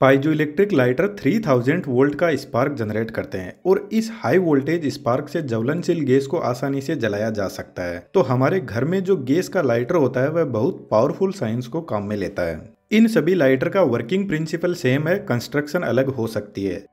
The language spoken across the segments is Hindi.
पाइजोइलेक्ट्रिक लाइटर 3000 वोल्ट का स्पार्क जनरेट करते हैं और इस हाई वोल्टेज स्पार्क से ज्वलनशील गैस को आसानी से जलाया जा सकता है तो हमारे घर में जो गैस का लाइटर होता है वह बहुत पावरफुल साइंस को काम में लेता है इन सभी लाइटर का वर्किंग प्रिंसिपल सेम है कंस्ट्रक्शन अलग हो सकती है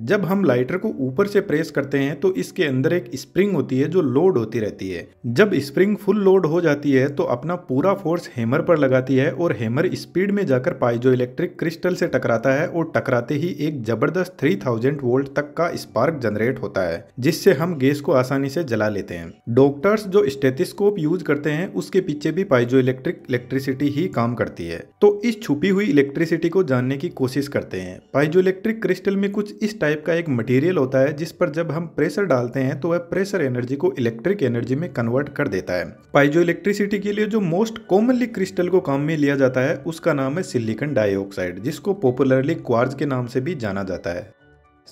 जब हम लाइटर को ऊपर से प्रेस करते हैं तो इसके अंदर एक स्प्रिंग होती है जो लोड होती रहती है जब स्प्रिंग फुल लोड हो जाती है तो अपना पूरा फोर्स हैमर पर लगाती है और हैमर स्पीड में जाकर पाइजो इलेक्ट्रिक क्रिस्टल से टकराता है और टकराते ही एक जबरदस्त 3000 वोल्ट तक का स्पार्क जनरेट होता है जिससे हम गैस को आसानी से जला लेते हैं डॉक्टर्स जो स्टेटिस्कोप यूज करते हैं उसके पीछे भी पाइजो इलेक्ट्रिक इलेक्ट्रिसिटी ही काम करती है तो इस छुपी हुई इलेक्ट्रिसिटी को जानने की कोशिश करते हैं पाइजो इलेक्ट्रिक क्रिस्टल में कुछ इस टाइप का एक मटेरियल होता है जिस पर जब हम प्रेशर डालते हैं तो वह प्रेशर एनर्जी को इलेक्ट्रिक एनर्जी में कन्वर्ट कर देता है पाइजो इलेक्ट्रिसिटी के लिए जो मोस्ट कॉमनली क्रिस्टल को काम में लिया जाता है उसका नाम है सिलिकन डाइऑक्साइड जिसको पॉपुलरली क्वार्ज के नाम से भी जाना जाता है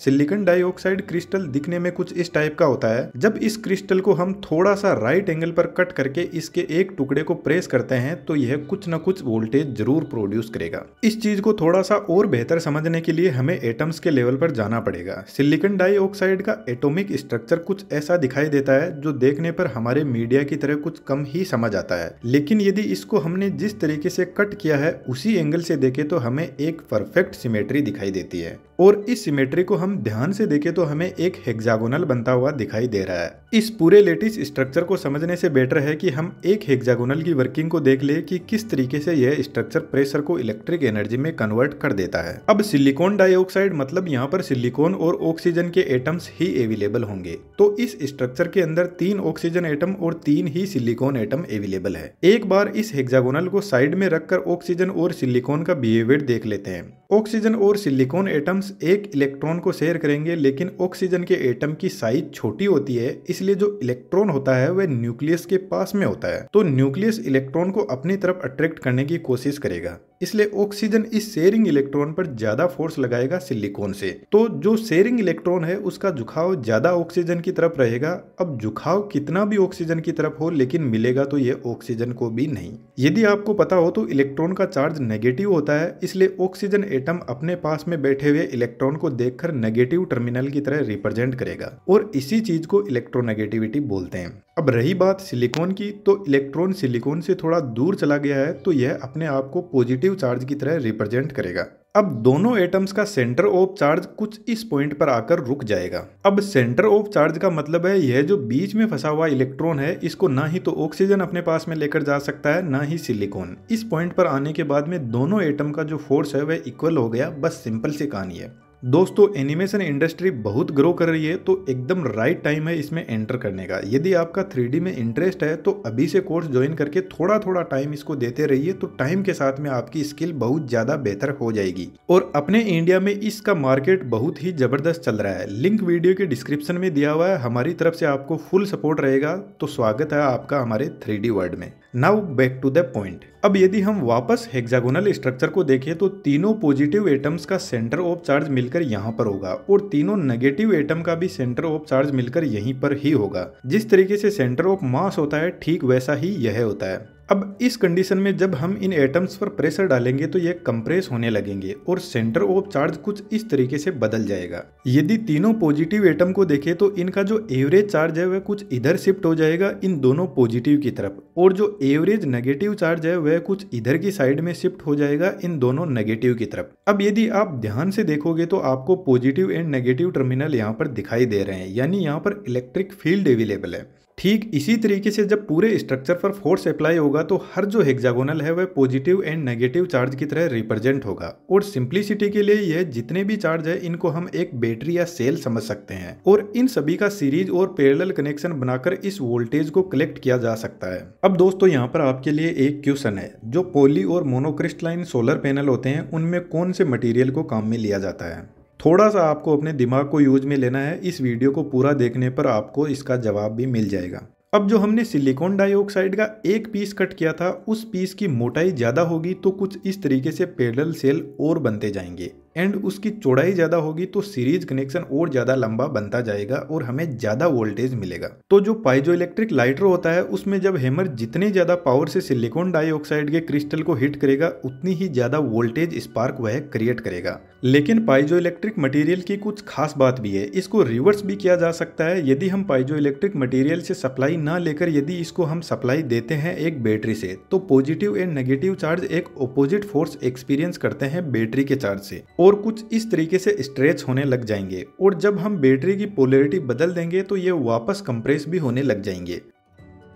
सिलिकॉन डाइऑक्साइड क्रिस्टल दिखने में कुछ इस टाइप का होता है जब इस क्रिस्टल को हम थोड़ा सा राइट एंगल पर कट करके इसके एक टुकड़े को प्रेस करते हैं तो यह कुछ न कुछ वोल्टेज जरूर प्रोड्यूस करेगा इस चीज को थोड़ा सा और बेहतर समझने के लिए हमें एटम्स के लेवल पर जाना पड़ेगा सिलिकन डाइऑक्साइड का एटोमिक स्ट्रक्चर कुछ ऐसा दिखाई देता है जो देखने पर हमारे मीडिया की तरह कुछ कम ही समझ आता है लेकिन यदि इसको हमने जिस तरीके से कट किया है उसी एंगल से देखे तो हमें एक परफेक्ट सिमेट्री दिखाई देती है और इस सिमेट्री को हम ध्यान से देखें तो हमें एक हेक्सागोनल बनता हुआ दिखाई दे रहा है इस पूरे लेटिस स्ट्रक्चर को समझने से बेटर है कि हम एक हेक्सागोनल की वर्किंग को देख ले कि किस तरीके से यह स्ट्रक्चर प्रेशर को इलेक्ट्रिक एनर्जी में कन्वर्ट कर देता है अब सिलिकॉन डाइऑक्साइड मतलब यहाँ पर सिलिकॉन और ऑक्सीजन के एटम्स ही अवेलेबल होंगे तो इस स्ट्रक्चर के अंदर तीन ऑक्सीजन एटम और तीन ही सिलिकॉन एटम अवेलेबल है एक बार इस हेक्सागोनल को साइड में रखकर ऑक्सीजन और सिलिकॉन का बिहेवियर देख लेते हैं ऑक्सीजन और सिलिकॉन एटम इलेक्ट्रॉन्स एक इलेक्ट्रॉन को शेयर करेंगे लेकिन ऑक्सीजन के एटम की साइज छोटी होती है इसलिए जो इलेक्ट्रॉन होता है वह न्यूक्लियस के पास में होता है तो न्यूक्लियस इलेक्ट्रॉन को अपनी तरफ अट्रैक्ट करने की कोशिश करेगा इसलिए ऑक्सीजन इस शेयरिंग इलेक्ट्रॉन पर ज्यादा फोर्स लगाएगा सिलिकॉन से तो जो शेयरिंग इलेक्ट्रॉन है उसका झुकाव ज्यादा ऑक्सीजन की तरफ रहेगा अब झुकाव कितना भी ऑक्सीजन की तरफ हो लेकिन मिलेगा तो ये ऑक्सीजन को भी नहीं यदि आपको पता हो तो इलेक्ट्रॉन का चार्ज नेगेटिव होता है इसलिए ऑक्सीजन एटम अपने पास में बैठे हुए इलेक्ट्रॉन को देखकर नेगेटिव टर्मिनल की तरह रिप्रेजेंट करेगा और इसी चीज को इलेक्ट्रोनेगेटिविटी बोलते हैं अब रही बात सिलिकॉन की तो इलेक्ट्रॉन सिलिकॉन से थोड़ा दूर चला गया है तो यह अपने आप को पॉजिटिव नेगेटिव चार्ज की तरह रिप्रेजेंट करेगा अब दोनों एटम्स का सेंटर ऑफ चार्ज कुछ इस पॉइंट पर आकर रुक जाएगा अब सेंटर ऑफ चार्ज का मतलब है यह जो बीच में फंसा हुआ इलेक्ट्रॉन है इसको ना ही तो ऑक्सीजन अपने पास में लेकर जा सकता है ना ही सिलिकॉन इस पॉइंट पर आने के बाद में दोनों एटम का जो फोर्स है वह इक्वल हो गया बस सिंपल सी कहानी है दोस्तों एनिमेशन इंडस्ट्री बहुत ग्रो कर रही है तो एकदम राइट टाइम है इसमें एंटर करने का यदि आपका थ्री में इंटरेस्ट है तो अभी से कोर्स ज्वाइन करके थोड़ा थोड़ा टाइम इसको देते रहिए तो टाइम के साथ में आपकी स्किल बहुत ज़्यादा बेहतर हो जाएगी और अपने इंडिया में इसका मार्केट बहुत ही ज़बरदस्त चल रहा है लिंक वीडियो के डिस्क्रिप्शन में दिया हुआ है हमारी तरफ से आपको फुल सपोर्ट रहेगा तो स्वागत है आपका हमारे थ्री वर्ल्ड में now back to the point अब यदि हम वापस हेक्सागोनल स्ट्रक्चर को देखें तो तीनों पॉजिटिव एटम्स का सेंटर ऑफ चार्ज मिलकर मिलकर यहाँ पर होगा और तीनों नेगेटिव एटम का भी सेंटर ऑफ चार्ज मिलकर यहीं पर ही होगा जिस तरीके से सेंटर ऑफ मास होता है ठीक वैसा ही यह होता है अब इस कंडीशन में जब हम इन एटम्स पर प्रेशर डालेंगे तो ये कंप्रेस होने लगेंगे और सेंटर ऑफ चार्ज कुछ इस तरीके से बदल जाएगा यदि तीनों पॉजिटिव एटम को देखें तो इनका जो एवरेज चार्ज है वह कुछ इधर शिफ्ट हो जाएगा इन दोनों पॉजिटिव की तरफ और जो एवरेज नेगेटिव चार्ज है वह कुछ इधर की साइड में शिफ्ट हो जाएगा इन दोनों नेगेटिव की तरफ अब यदि आप ध्यान से देखोगे तो आपको पॉजिटिव एंड नेगेटिव टर्मिनल यहाँ पर दिखाई दे रहे हैं यानी यहाँ पर इलेक्ट्रिक फील्ड अवेलेबल है ठीक इसी तरीके से जब पूरे स्ट्रक्चर पर फोर्स अप्लाई होगा तो हर जो हेक्जागोनल है वह पॉजिटिव एंड नेगेटिव चार्ज की तरह रिप्रेजेंट होगा और सिंप्लिसिटी के लिए यह जितने भी चार्ज है इनको हम एक बैटरी या सेल समझ सकते हैं और इन सभी का सीरीज और पैरेलल कनेक्शन बनाकर इस वोल्टेज को कलेक्ट किया जा सकता है अब दोस्तों यहाँ पर आपके लिए एक क्वेश्चन है जो पोली और मोनोक्रिस्टलाइन सोलर पैनल होते हैं उनमें कौन से मटीरियल को काम में लिया जाता है थोड़ा सा आपको अपने दिमाग को यूज में लेना है इस वीडियो को पूरा देखने पर आपको इसका जवाब भी मिल जाएगा अब जो हमने सिलिकॉन डाइऑक्साइड का एक पीस कट किया था उस पीस की मोटाई ज़्यादा होगी तो कुछ इस तरीके से पेडल सेल और बनते जाएंगे एंड उसकी चौड़ाई ज़्यादा होगी तो सीरीज कनेक्शन और ज़्यादा लंबा बनता जाएगा और हमें ज़्यादा वोल्टेज मिलेगा तो जो पाइजो इलेक्ट्रिक लाइटर होता है उसमें जब हैमर जितने ज़्यादा पावर से सिलिकॉन डाइऑक्साइड के क्रिस्टल को हिट करेगा उतनी ही ज़्यादा वोल्टेज स्पार्क वह क्रिएट करेगा लेकिन पाइजो इलेक्ट्रिक मटेरियल की कुछ खास बात भी है इसको रिवर्स भी किया जा सकता है यदि हम पाइजो इलेक्ट्रिक मटेरियल से सप्लाई ना लेकर यदि इसको हम सप्लाई देते हैं एक बैटरी से तो पॉजिटिव एंड नेगेटिव चार्ज एक अपोजिट फोर्स एक्सपीरियंस करते हैं बैटरी के चार्ज से और कुछ इस तरीके से स्ट्रेच होने लग जाएंगे और जब हम बैटरी की पोलरिटी बदल देंगे तो ये वापस कंप्रेस भी होने लग जाएंगे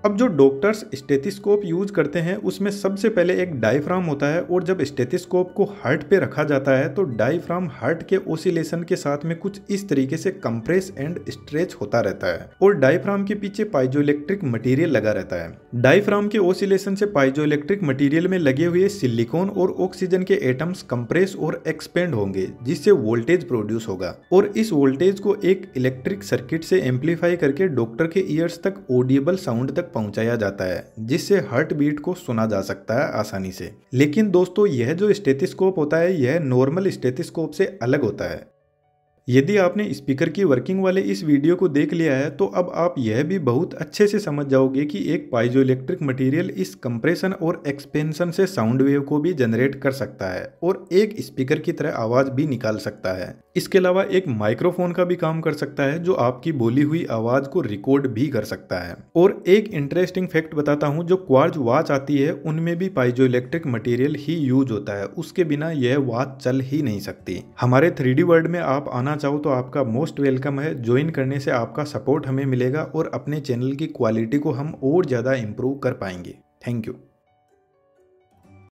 अब जो डॉक्टर्स स्टेथिस्कोप यूज करते हैं उसमें सबसे पहले एक डायफ्राम होता है और जब स्टेथिस्कोप को हार्ट पे रखा जाता है तो डायफ्राम हार्ट के ओसिलेशन के साथ में कुछ इस तरीके से कंप्रेस एंड स्ट्रेच होता रहता है और डायफ्राम के पीछे इलेक्ट्रिक मटीरियल लगा रहता है डायफ्राम के ओसिलेशन से पाइजो इलेक्ट्रिक मटीरियल में लगे हुए सिलिकोन और ऑक्सीजन के एटम्स कंप्रेस और एक्सपेंड होंगे जिससे वोल्टेज प्रोड्यूस होगा और इस वोल्टेज को एक इलेक्ट्रिक सर्किट से एम्पलीफाई करके डॉक्टर के ईयर्स तक ऑडियबल साउंड तक पहुंचाया जाता है जिससे हार्ट बीट को सुना जा सकता है आसानी से लेकिन दोस्तों यह जो स्टेथिस्कोप होता है यह नॉर्मल स्टेथिस्कोप से अलग होता है यदि आपने स्पीकर की वर्किंग वाले इस वीडियो को देख लिया है तो अब आप यह भी बहुत अच्छे से समझ जाओगे कि एक पाइजो इलेक्ट्रिक मटेरियल इस कंप्रेशन और एक्सपेंशन से साउंड वेव को भी जनरेट कर सकता है और एक स्पीकर की तरह आवाज़ भी निकाल सकता है इसके अलावा एक माइक्रोफोन का भी काम कर सकता है जो आपकी बोली हुई आवाज़ को रिकॉर्ड भी कर सकता है और एक इंटरेस्टिंग फैक्ट बताता हूँ जो क्वार्ज वाच आती है उनमें भी पाइजो इलेक्ट्रिक मटेरियल ही यूज होता है उसके बिना यह वाच चल ही नहीं सकती हमारे थ्री वर्ल्ड में आप आना चाहो तो आपका मोस्ट वेलकम है ज्वाइन करने से आपका सपोर्ट हमें मिलेगा और अपने चैनल की क्वालिटी को हम और ज़्यादा इम्प्रूव कर पाएंगे थैंक यू